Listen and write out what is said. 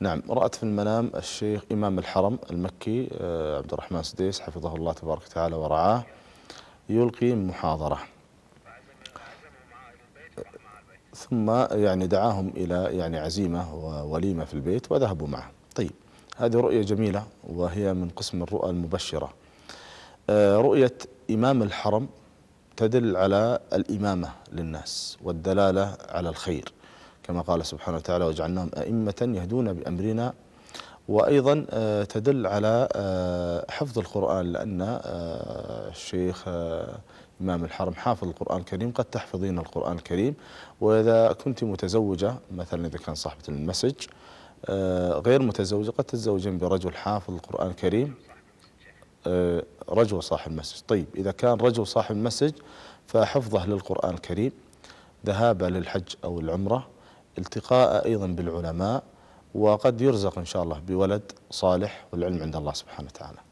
نعم رأت في المنام الشيخ إمام الحرم المكي آه، عبد الرحمن سديس حفظه الله تبارك وتعالى ورعاه يلقي محاضرة ثم يعني دعاهم إلى يعني عزيمة ووليمة في البيت وذهبوا معه طيب هذه رؤية جميلة وهي من قسم الرؤى المبشرة آه، رؤية إمام الحرم تدل على الإمامة للناس والدلالة على الخير كما قال سبحانه وتعالى وجعلناهم أئمة يهدون بأمرنا وأيضا آه، تدل على آه، حفظ القرآن لأن آه، الشيخ إمام الحرم حافظ القرآن الكريم قد تحفظين القرآن الكريم وإذا كنت متزوجة مثلا إذا كان صاحبة المسج غير متزوجة قد تتزوجين برجل حافظ القرآن الكريم رجل صاحب المسج طيب إذا كان رجل صاحب المسج فحفظه للقرآن الكريم ذهابه للحج أو العمرة التقاء أيضا بالعلماء وقد يرزق إن شاء الله بولد صالح والعلم عند الله سبحانه وتعالى